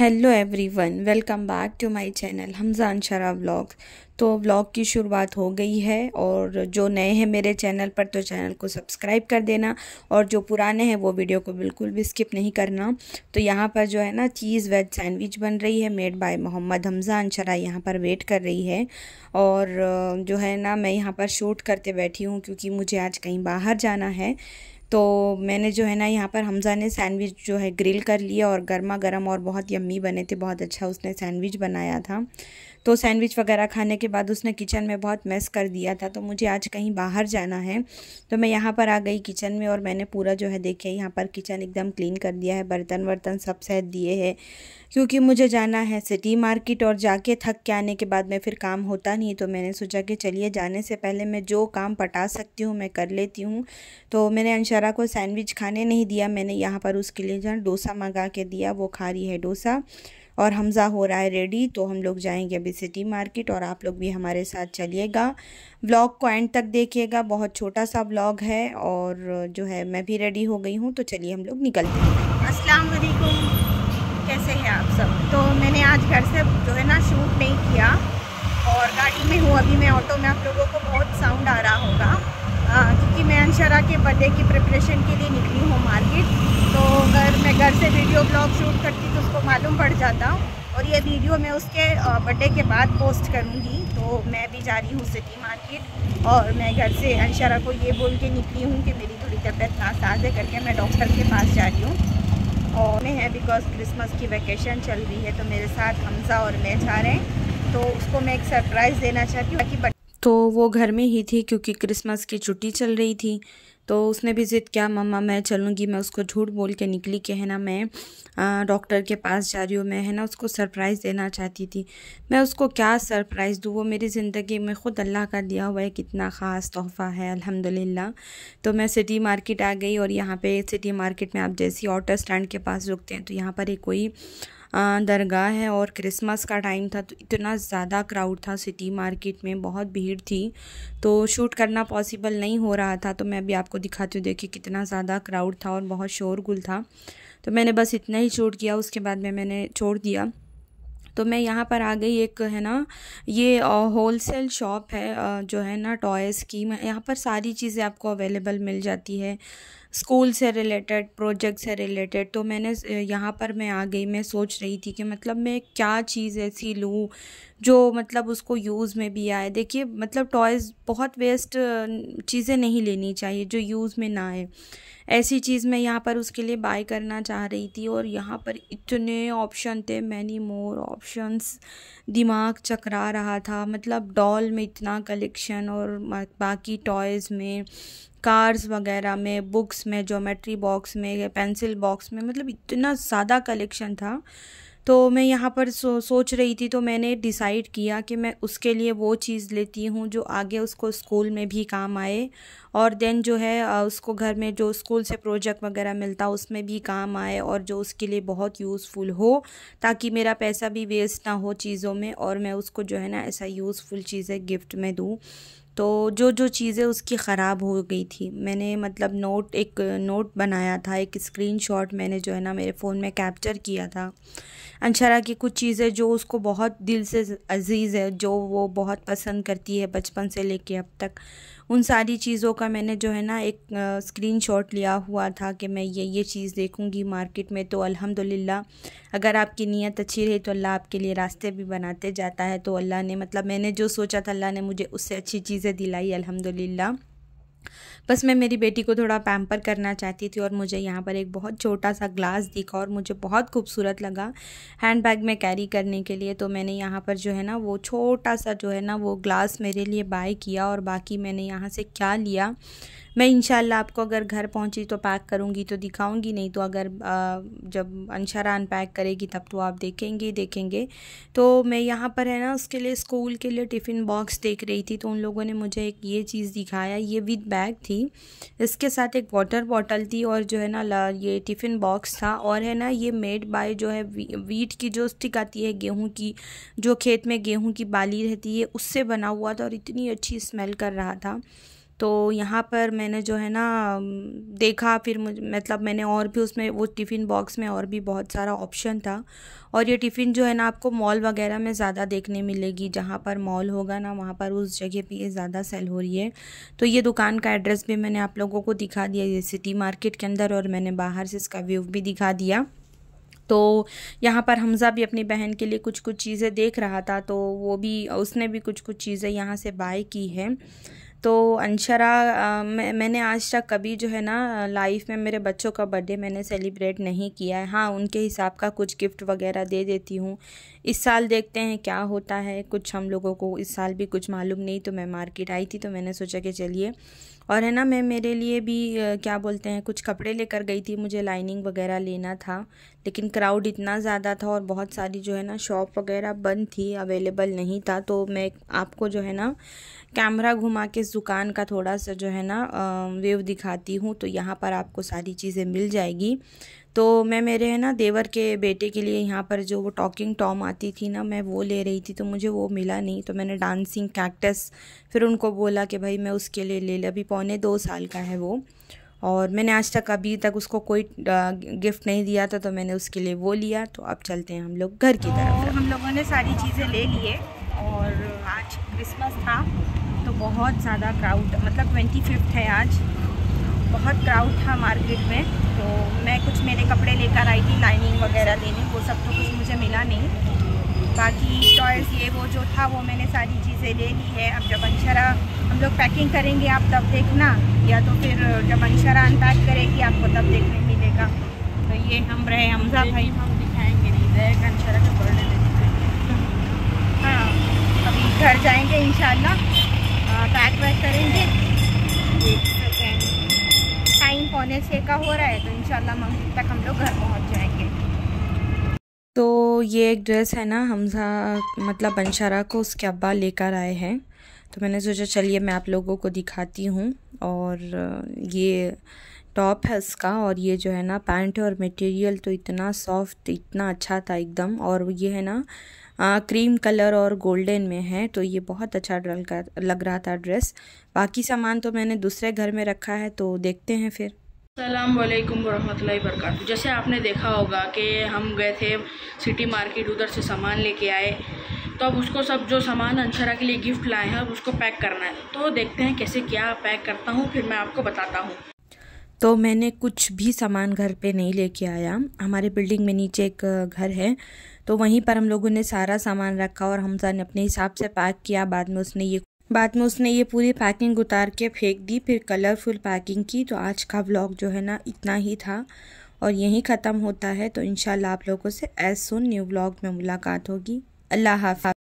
hello everyone welcome back to my channel Hamzan Shara vlogs तो vlog की शुरुआत हो गई है और जो नए हैं मेरे चैनल पर तो चैनल को सब्सक्राइब कर देना और जो पुराने हैं वो वीडियो को बिल्कुल भी स्किप नहीं करना तो यहाँ पर जो है ना चीज़ वेज सैंडविच बन रही है मेड बाय मोहम्मद हमजान शरा यहाँ पर वेट कर रही है और जो है ना मैं यहाँ पर शूट करते बैठी हूँ क्योंकि मुझे आज कहीं बाहर जाना है तो मैंने जो है ना यहाँ पर हमज़ा ने सैंडविच जो है ग्रिल कर लिया और गर्मा गर्म और बहुत यम्मी बने थे बहुत अच्छा उसने सैंडविच बनाया था तो सैंडविच वगैरह खाने के बाद उसने किचन में बहुत मेस कर दिया था तो मुझे आज कहीं बाहर जाना है तो मैं यहाँ पर आ गई किचन में और मैंने पूरा जो है देखिए यहाँ पर किचन एकदम क्लीन कर दिया है बर्तन वर्तन सब सह दिए है क्योंकि मुझे जाना है सिटी मार्केट और जाके थक के आने के बाद में फिर काम होता नहीं तो मैंने सोचा कि चलिए जाने से पहले मैं जो काम पटा सकती हूँ मैं कर लेती हूँ तो मैंने अंशरा को सैंडविच खाने नहीं दिया मैंने यहाँ पर उसके लिए जहाँ डोसा मंगा के दिया वो खा रही है डोसा और हमज़ा हो रहा है रेडी तो हम लोग जाएंगे अभी सिटी मार्केट और आप लोग भी हमारे साथ चलिएगा व्लॉग को एंड तक देखिएगा बहुत छोटा सा व्लॉग है और जो है मैं भी रेडी हो गई हूँ तो चलिए हम लोग निकलते हैं असलकुम आज घर से जो है ना शूट नहीं किया और गाड़ी में हूँ अभी मैं ऑटो में आप लोगों को बहुत साउंड आ रहा होगा क्योंकि मैं अनशरा के बर्थडे की प्रिपरेशन के लिए निकली हूँ मार्केट तो अगर मैं घर से वीडियो ब्लॉग शूट करती तो उसको मालूम पड़ जाता और ये वीडियो मैं उसके बर्थडे के बाद पोस्ट करूँगी तो मैं भी जा रही हूँ सिटी मार्केट और मैं घर से अनशरा को ये बोल के निकली हूँ कि मेरी थोड़ी तबीयत नासाज है करके मैं डॉक्टर के पास जा रही हूँ और में है बिकॉज क्रिसमस की वैकेशन चल रही है तो मेरे साथ हमजा और मैं जा रहे हैं तो उसको मैं एक सरप्राइज़ देना चाहती हूँ तो वो घर में ही थी क्योंकि क्रिसमस की छुट्टी चल रही थी तो उसने भी ज़िद किया मम्मा मैं चलूँगी मैं उसको झूठ बोल के निकली कि है ना मैं डॉक्टर के पास जा रही हूँ मैं है ना उसको सरप्राइज़ देना चाहती थी मैं उसको क्या सरप्राइज़ दूँ वो मेरी ज़िंदगी में ख़ुद अल्लाह का दिया हुआ है कितना ख़ास तोहफ़ा है अल्हम्दुलिल्लाह तो मैं सिटी मार्केट आ गई और यहाँ पे सिटी मार्केट में आप जैसी ऑटो स्टैंड के पास रुकते हैं तो यहाँ पर एक कोई दरगाह है और क्रिसमस का टाइम था तो इतना ज़्यादा क्राउड था सिटी मार्केट में बहुत भीड़ थी तो शूट करना पॉसिबल नहीं हो रहा था तो मैं अभी आपको दिखाती हूँ देखिए कितना ज़्यादा क्राउड था और बहुत शोरगुल था तो मैंने बस इतना ही शूट किया उसके बाद में मैंने छोड़ दिया तो मैं यहाँ पर आ गई एक है ना ये होल सेल शॉप है जो है ना टॉयज़ की यहाँ पर सारी चीज़ें आपको अवेलेबल मिल जाती है स्कूल से रिलेटेड प्रोजेक्ट से रिलेटेड तो मैंने यहाँ पर मैं आ गई मैं सोच रही थी कि मतलब मैं क्या चीज़ ऐसी लूँ जो मतलब उसको यूज़ में भी आए देखिए मतलब टॉयज़ बहुत वेस्ट चीज़ें नहीं लेनी चाहिए जो यूज़ में ना आए ऐसी चीज़ मैं यहाँ पर उसके लिए बाय करना चाह रही थी और यहाँ पर इतने ऑप्शन थे मैनी मोर ऑप्शंस दिमाग चकरा रहा था मतलब डॉल में इतना कलेक्शन और बाकी टॉयज़ में कार्स वगैरह में बुक्स में जोमेट्री बॉक्स में पेंसिल बॉक्स में मतलब इतना ज़्यादा कलेक्शन था तो मैं यहाँ पर सो, सोच रही थी तो मैंने डिसाइड किया कि मैं उसके लिए वो चीज़ लेती हूँ जो आगे उसको स्कूल में भी काम आए और देन जो है उसको घर में जो स्कूल से प्रोजेक्ट वगैरह मिलता उसमें भी काम आए और जो उसके लिए बहुत यूज़फुल हो ताकि मेरा पैसा भी वेस्ट ना हो चीज़ों में और मैं उसको जो है ना ऐसा यूज़फुल चीज़ें गिफ्ट में दूँ तो जो जो चीज़ें उसकी ख़राब हो गई थी मैंने मतलब नोट एक नोट बनाया था एक स्क्रीनशॉट मैंने जो है ना मेरे फ़ोन में कैप्चर किया था अनशरा की कुछ चीज़ें जो उसको बहुत दिल से अजीज़ है जो वो बहुत पसंद करती है बचपन से लेके अब तक उन सारी चीज़ों का मैंने जो है ना एक स्क्रीनशॉट लिया हुआ था कि मैं ये ये चीज़ देखूँगी मार्केट में तो अल्हम्दुलिल्लाह अगर आपकी नीयत अच्छी रही तो अल्लाह आपके लिए रास्ते भी बनाते जाता है तो अल्लाह ने मतलब मैंने जो सोचा था अल्लाह ने मुझे उससे अच्छी चीज़ें दिलाई अलहमदिल्ला बस मैं मेरी बेटी को थोड़ा पैम्पर करना चाहती थी और मुझे यहाँ पर एक बहुत छोटा सा ग्लास दिखा और मुझे बहुत खूबसूरत लगा हैंड बैग में कैरी करने के लिए तो मैंने यहाँ पर जो है ना वो छोटा सा जो है ना वो ग्लास मेरे लिए बाय किया और बाकी मैंने यहाँ से क्या लिया मैं इन आपको अगर घर पहुँची तो पैक करूँगी तो दिखाऊँगी नहीं तो अगर जब अनशरा अनपैक करेगी तब तो आप देखेंगे देखेंगे तो मैं यहाँ पर है ना उसके लिए स्कूल के लिए टिफ़िन बॉक्स देख रही थी तो उन लोगों ने मुझे एक ये चीज़ दिखाया ये विद बैग थी इसके साथ एक वाटर बॉटल थी और जो है ना ये टिफ़िन बॉक्स था और है ना ये मेड बाय जो है वीट की जो स्टिक आती है गेहूँ की जो खेत में गेहूँ की बाली रहती है उससे बना हुआ था और इतनी अच्छी स्मेल कर रहा था तो यहाँ पर मैंने जो है ना देखा फिर मुझे मतलब मैंने और भी उसमें वो टिफ़िन बॉक्स में और भी बहुत सारा ऑप्शन था और ये टिफ़िन जो है ना आपको मॉल वगैरह में ज़्यादा देखने मिलेगी जहाँ पर मॉल होगा ना वहाँ पर उस जगह पे ये ज़्यादा सेल हो रही है तो ये दुकान का एड्रेस भी मैंने आप लोगों को दिखा दिया ये सिटी मार्केट के अंदर और मैंने बाहर से इसका व्यू भी दिखा दिया तो यहाँ पर हमज़ा भी अपनी बहन के लिए कुछ कुछ चीज़ें देख रहा था तो वो भी उसने भी कुछ कुछ चीज़ें यहाँ से बाय की है तो अंशरा मैं मैंने आज तक कभी जो है ना लाइफ में मेरे बच्चों का बर्थडे मैंने सेलिब्रेट नहीं किया है हाँ उनके हिसाब का कुछ गिफ्ट वगैरह दे देती हूँ इस साल देखते हैं क्या होता है कुछ हम लोगों को इस साल भी कुछ मालूम नहीं तो मैं मार्केट आई थी तो मैंने सोचा कि चलिए और है ना मैं मेरे लिए भी क्या बोलते हैं कुछ कपड़े लेकर गई थी मुझे लाइनिंग वगैरह लेना था लेकिन क्राउड इतना ज़्यादा था और बहुत सारी जो है ना शॉप वगैरह बंद थी अवेलेबल नहीं था तो मैं आपको जो है ना कैमरा घुमा के इस दुकान का थोड़ा सा जो है ना वेव दिखाती हूँ तो यहाँ पर आपको सारी चीज़ें मिल जाएगी तो मैं मेरे है ना देवर के बेटे के लिए यहाँ पर जो वो टॉकिंग टॉम आती थी ना मैं वो ले रही थी तो मुझे वो मिला नहीं तो मैंने डांसिंग कैक्टस फिर उनको बोला कि भाई मैं उसके लिए ले लिया अभी पौने दो साल का है वो और मैंने आज तक अभी तक उसको कोई गिफ्ट नहीं दिया था तो मैंने उसके लिए वो लिया तो अब चलते हैं हम लोग घर की तरफ तो हम लोगों ने सारी चीज़ें ले लिए और आज क्रिसमस था तो बहुत ज़्यादा क्राउड मतलब ट्वेंटी फिफ्थ है आज बहुत क्राउड था मार्केट में तो मैं कुछ मेरे कपड़े लेकर आई थी लाइनिंग वगैरह लेने वो सब तो कुछ मुझे मिला नहीं बाकी टॉयस ये वो जो था वो मैंने सारी चीज़ें ले ली है अब जब अंशरा हम लोग पैकिंग करेंगे आप तब देखना या तो फिर जब अंशरा अनपैक करेगी आपको तब देखने मिलेगा तो ये हम रहे हमजा भाई हम दिखाएंगे नहीं रहे अंशरा के बर्थडे हाँ अभी घर जाएंगे इन पैक वैक करेंगे पौने छः का हो रहा है तो इन मगरब तक हम लोग घर पहुँच जाएंगे तो ये एक ड्रेस है ना हमजा मतलब बंशारा को उसके अब्बा लेकर आए हैं तो मैंने सोचा चलिए मैं आप लोगों को दिखाती हूँ और ये टॉप है इसका और ये जो है ना पैंट है और मटेरियल तो इतना सॉफ्ट इतना अच्छा था एकदम और ये है ना आ, क्रीम कलर और गोल्डन में है तो ये बहुत अच्छा लग रहा था ड्रेस बाकी सामान तो मैंने दूसरे घर में रखा है तो देखते हैं फिर अल्लाम वरह वर्क जैसे आपने देखा होगा कि हम गए थे सिटी मार्केट उधर से सामान लेके आए तो अब उसको सब जो सामान अंशरा के लिए गिफ्ट लाए हैं अब उसको पैक करना है तो देखते हैं कैसे क्या पैक करता हूँ फिर मैं आपको बताता हूँ तो मैंने कुछ भी सामान घर पे नहीं लेके आया हमारे बिल्डिंग में नीचे एक घर है तो वहीं पर हम लोगों ने सारा सामान रखा और हमजा ने अपने हिसाब से पैक किया बाद में उसने ये बाद में उसने ये पूरी पैकिंग उतार के फेंक दी फिर कलरफुल पैकिंग की तो आज का व्लॉग जो है ना इतना ही था और यहीं ख़त्म होता है तो इन आप लोगों से एज सुन न्यू ब्लॉग में मुलाकात होगी अल्लाह हाफ